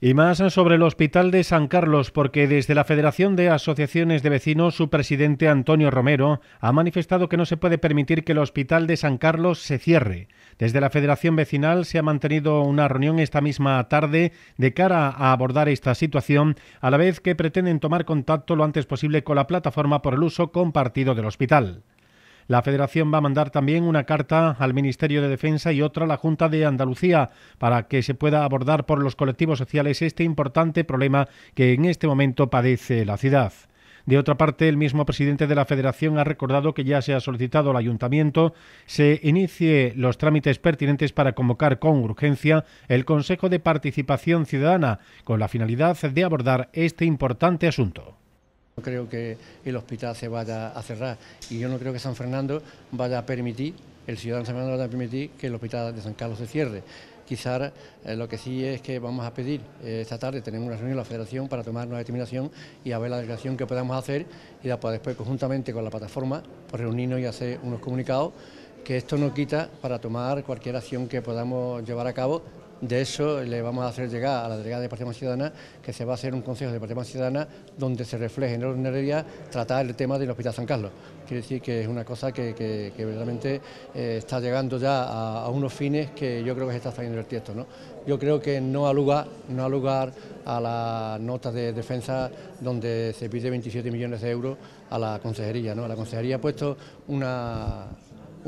Y más sobre el Hospital de San Carlos, porque desde la Federación de Asociaciones de Vecinos, su presidente Antonio Romero ha manifestado que no se puede permitir que el Hospital de San Carlos se cierre. Desde la Federación Vecinal se ha mantenido una reunión esta misma tarde de cara a abordar esta situación, a la vez que pretenden tomar contacto lo antes posible con la plataforma por el uso compartido del hospital. La Federación va a mandar también una carta al Ministerio de Defensa y otra a la Junta de Andalucía para que se pueda abordar por los colectivos sociales este importante problema que en este momento padece la ciudad. De otra parte, el mismo presidente de la Federación ha recordado que ya se ha solicitado al Ayuntamiento se inicie los trámites pertinentes para convocar con urgencia el Consejo de Participación Ciudadana con la finalidad de abordar este importante asunto. No creo que el hospital se vaya a cerrar y yo no creo que San Fernando vaya a permitir, el ciudadano de San Fernando vaya a permitir que el hospital de San Carlos se cierre. Quizás eh, lo que sí es que vamos a pedir, eh, esta tarde tenemos una reunión de la Federación para tomar una determinación y a ver la declaración que podamos hacer y después, conjuntamente con la plataforma pues reunirnos y hacer unos comunicados que esto nos quita para tomar cualquier acción que podamos llevar a cabo de eso le vamos a hacer llegar a la delegada de Partido Ciudadana que se va a hacer un consejo de Partido Ciudadana donde se refleje en la día tratar el tema del Hospital San Carlos. Quiere decir que es una cosa que, que, verdaderamente eh, está llegando ya a, unos fines que yo creo que se está trayendo el tiesto. ¿no? Yo creo que no ha no a la nota de defensa donde se pide 27 millones de euros a la consejería. ¿no? La consejería ha puesto una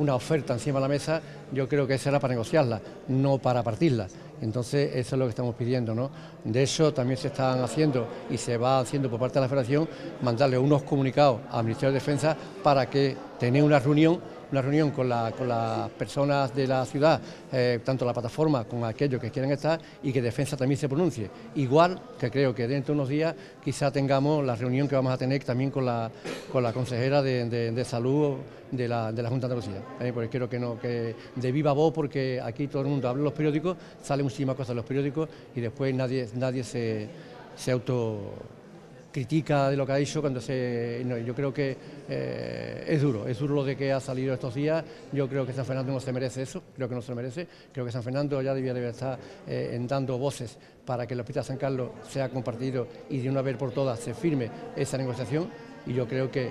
una oferta encima de la mesa, yo creo que será para negociarla, no para partirla. Entonces, eso es lo que estamos pidiendo, ¿no? De eso también se están haciendo y se va haciendo por parte de la Federación, mandarle unos comunicados al Ministerio de Defensa para que tenga una reunión una reunión con, las personas de la ciudad, eh, tanto la plataforma como aquellos que quieran estar y que Defensa también se pronuncie. Igual que creo que dentro de unos días quizá tengamos la reunión que vamos a tener también con la, con la consejera de, Salud de la, Junta de Andalucía. Eh, porque quiero que, no, que de viva voz, porque aquí todo el mundo habla los periódicos, sale muchísimas cosas de los periódicos y después nadie, nadie se, se auto critica de lo que ha dicho cuando se... yo creo que eh, es duro, es duro lo de que ha salido estos días, yo creo que San Fernando no se merece eso, creo que no se merece, creo que San Fernando ya debería estar eh, en dando voces para que el Hospital San Carlos sea compartido y de una vez por todas se firme esa negociación y yo creo que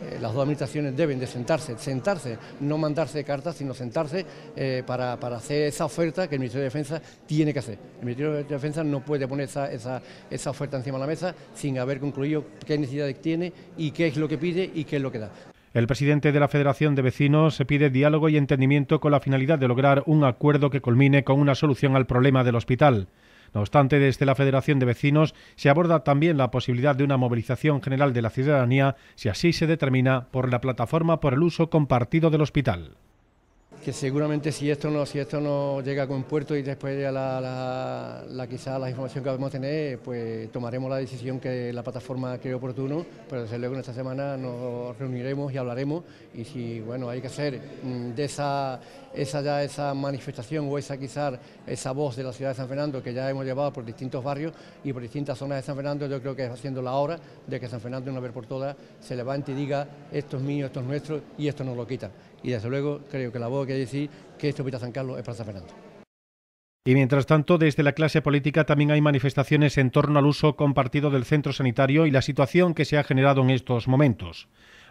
eh, las dos administraciones deben de sentarse, sentarse, no mandarse cartas, sino sentarse eh, para, hacer esa oferta que el Ministerio de Defensa tiene que hacer. El Ministerio de Defensa no puede poner esa, esa oferta encima de la mesa sin haber concluido qué necesidades tiene y qué es lo que pide y qué es lo que da. El presidente de la Federación de Vecinos se pide diálogo y entendimiento con la finalidad de lograr un acuerdo que culmine con una solución al problema del hospital. No obstante, desde la Federación de Vecinos se aborda también la posibilidad de una movilización general de la ciudadanía si así se determina por la plataforma por el uso compartido del hospital que seguramente si esto no si esto no llega a buen puerto y después de la, la, quizá la información que vamos a tener pues tomaremos la decisión que la plataforma cree oportuno pero desde luego en esta semana nos reuniremos y hablaremos y si bueno hay que hacer mm, de esa esa ya esa manifestación o esa quizá esa voz de la ciudad de San Fernando que ya hemos llevado por distintos barrios y por distintas zonas de San Fernando yo creo que es haciendo la hora de que San Fernando una vez por todas se levante y diga esto es mío esto es nuestro y esto nos lo quita... y desde luego creo que la voz que decir que este Hospital San Carlos es Plaza Fernando. Y mientras tanto, desde la clase política también hay manifestaciones en torno al uso compartido del centro sanitario y la situación que se ha generado en estos momentos.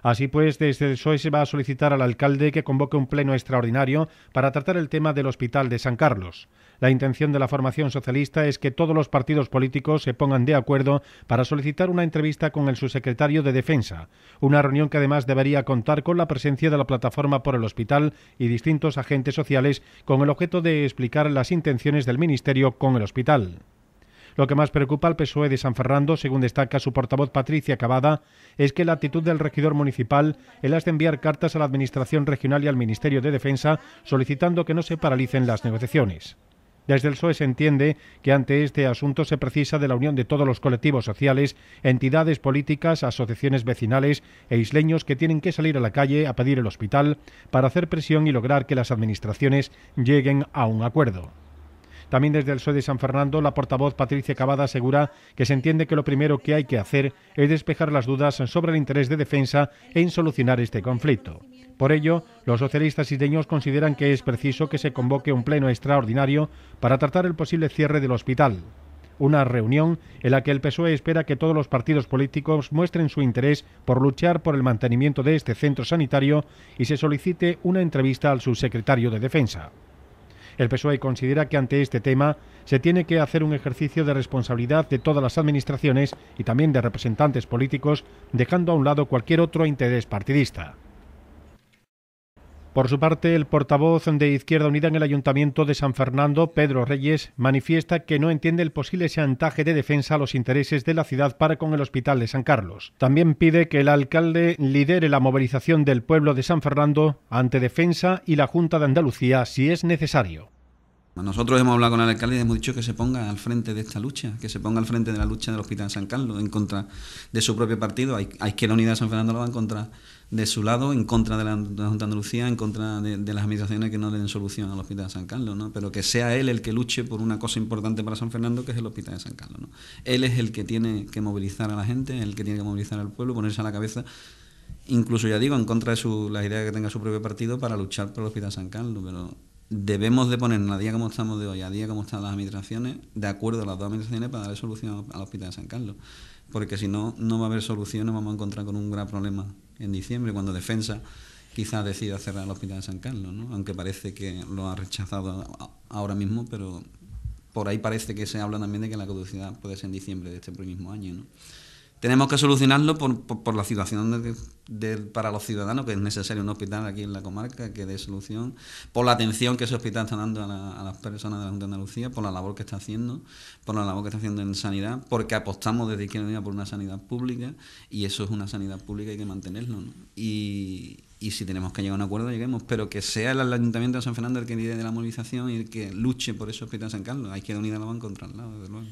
Así pues, desde el se va a solicitar al alcalde que convoque un pleno extraordinario para tratar el tema del Hospital de San Carlos. La intención de la formación socialista es que todos los partidos políticos se pongan de acuerdo para solicitar una entrevista con el subsecretario de Defensa, una reunión que además debería contar con la presencia de la plataforma por el hospital y distintos agentes sociales con el objeto de explicar las intenciones del Ministerio con el hospital. Lo que más preocupa al PSOE de San Fernando, según destaca su portavoz Patricia Cavada, es que la actitud del regidor municipal en las de enviar cartas a la Administración Regional y al Ministerio de Defensa solicitando que no se paralicen las negociaciones. Desde el PSOE se entiende que ante este asunto se precisa de la unión de todos los colectivos sociales, entidades políticas, asociaciones vecinales e isleños que tienen que salir a la calle a pedir el hospital para hacer presión y lograr que las administraciones lleguen a un acuerdo. También desde el PSOE de San Fernando, la portavoz Patricia Cavada asegura que se entiende que lo primero que hay que hacer es despejar las dudas sobre el interés de defensa en solucionar este conflicto. Por ello, los socialistas isleños consideran que es preciso que se convoque un pleno extraordinario para tratar el posible cierre del hospital una reunión en la que el PSOE espera que todos los partidos políticos muestren su interés por luchar por el mantenimiento de este centro sanitario y se solicite una entrevista al subsecretario de Defensa. El PSOE considera que ante este tema se tiene que hacer un ejercicio de responsabilidad de todas las administraciones y también de representantes políticos, dejando a un lado cualquier otro interés partidista. Por su parte, el portavoz de Izquierda Unida en el Ayuntamiento de San Fernando, Pedro Reyes, manifiesta que no entiende el posible chantaje de defensa a los intereses de la ciudad para con el Hospital de San Carlos. También pide que el alcalde lidere la movilización del pueblo de San Fernando ante Defensa y la Junta de Andalucía si es necesario. Pues nosotros hemos hablado con el alcalde y hemos dicho que se ponga al frente de esta lucha, que se ponga al frente de la lucha del Hospital San Carlos en contra de su propio partido. Hay, que la Unidad de San Fernando lo va en contra de su lado, en contra de la, Junta de Andalucía, en contra de, las administraciones que no le den solución al Hospital de San Carlos, ¿no? Pero que sea él el que luche por una cosa importante para San Fernando, que es el Hospital de San Carlos, ¿no? Él es el que tiene que movilizar a la gente, el que tiene que movilizar al pueblo, ponerse a la cabeza incluso ya digo, en contra de su, las ideas que tenga su propio partido para luchar por el Hospital San Carlos, pero debemos de ponernos a día como estamos de hoy, a día como están las administraciones, de acuerdo a las dos administraciones para dar solución al Hospital de San Carlos. Porque si no, no va a haber soluciones, vamos a encontrar con un gran problema en diciembre, cuando Defensa quizás decida cerrar el Hospital de San Carlos, ¿no? aunque parece que lo ha rechazado ahora mismo, pero por ahí parece que se habla también de que la caducidad puede ser en diciembre de este mismo año tenemos que solucionarlo por, por, la situación de, para los ciudadanos, que es necesario un hospital aquí en la comarca que dé solución, por la atención que ese hospital está dando a, las personas de la Junta de Andalucía, por la labor que está haciendo, por la labor que está haciendo en sanidad, porque apostamos desde Izquierda Unida por una sanidad pública y eso es una sanidad pública y hay que mantenerlo. Y, y si tenemos que llegar a un acuerdo, lleguemos, pero que sea el Ayuntamiento de San Fernando el que de la movilización y el que luche por ese hospital San Carlos. Hay que unir a la banca contra lado, desde luego.